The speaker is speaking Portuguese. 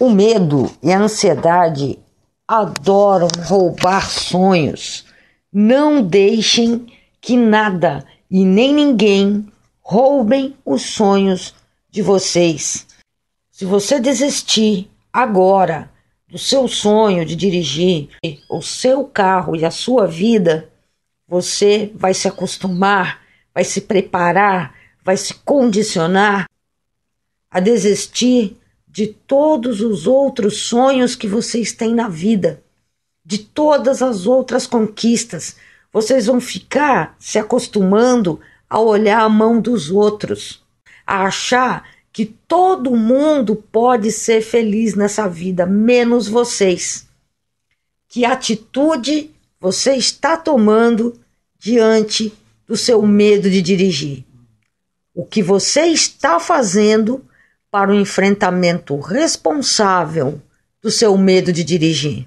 O medo e a ansiedade adoram roubar sonhos. Não deixem que nada e nem ninguém roubem os sonhos de vocês. Se você desistir agora do seu sonho de dirigir o seu carro e a sua vida, você vai se acostumar, vai se preparar, vai se condicionar a desistir de todos os outros sonhos que vocês têm na vida, de todas as outras conquistas. Vocês vão ficar se acostumando a olhar a mão dos outros, a achar que todo mundo pode ser feliz nessa vida, menos vocês. Que atitude você está tomando diante do seu medo de dirigir? O que você está fazendo para o enfrentamento responsável do seu medo de dirigir.